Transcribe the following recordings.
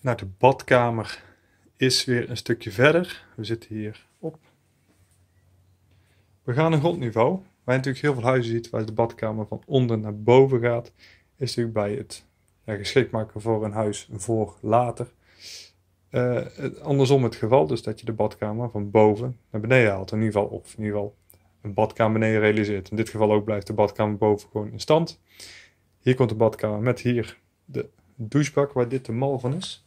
naar de badkamer is weer een stukje verder. We zitten hier op. We gaan een grondniveau. Waar je natuurlijk heel veel huizen ziet waar de badkamer van onder naar boven gaat, is natuurlijk bij het ja, geschikt maken voor een huis voor later. Eh, andersom het geval, dus dat je de badkamer van boven naar beneden haalt. In ieder geval, of in ieder geval een badkamer beneden realiseert. In dit geval ook blijft de badkamer boven gewoon in stand. Hier komt de badkamer met hier de douchebak waar dit de mal van is.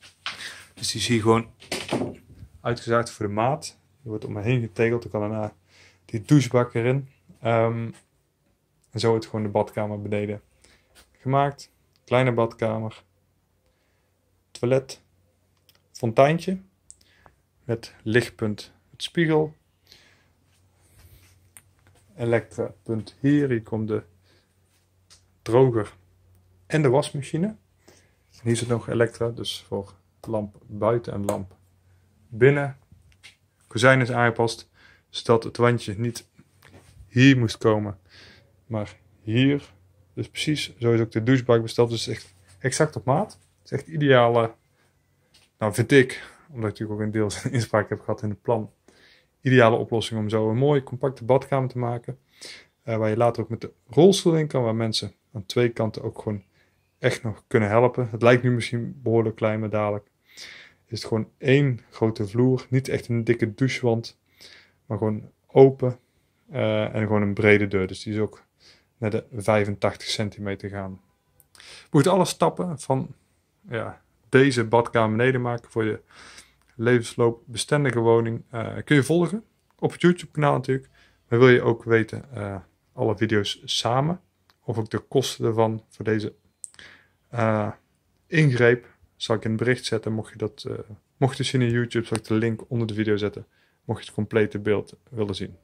Dus die zie je gewoon uitgezaagd voor de maat. Die wordt om me heen getegeld. Dan kan daarna die douchebak erin. Ehm, en zo wordt gewoon de badkamer beneden gemaakt. Kleine badkamer. Toilet. Fonteintje. Met lichtpunt het spiegel. Elektra punt hier. Hier komt de droger en de wasmachine hier zit nog elektra, dus voor lamp buiten en lamp binnen. Kozijn is aangepast, zodat het wandje niet hier moest komen, maar hier. Dus precies zo is ook de douchebak besteld. Dus echt exact op maat. Het is echt ideale, nou vind ik, omdat ik natuurlijk ook een deels inspraak heb gehad in het plan. Ideale oplossing om zo een mooie compacte badkamer te maken. Eh, waar je later ook met de rolstoel in kan, waar mensen aan twee kanten ook gewoon echt nog kunnen helpen. Het lijkt nu misschien behoorlijk klein, maar dadelijk is het gewoon één grote vloer. Niet echt een dikke douchewand, maar gewoon open eh, en gewoon een brede deur. Dus die is ook naar de 85 centimeter gaan. Je moet alle stappen van ja, deze badkamer beneden maken voor je levensloopbestendige woning. Eh, kun je volgen op het YouTube kanaal natuurlijk. Maar wil je ook weten eh, alle video's samen of ook de kosten ervan voor deze uh, ingreep zal ik in het bericht zetten. Mocht je dat, eh, mocht je zien in YouTube, zal ik de link onder de video zetten. Mocht je het complete beeld willen zien.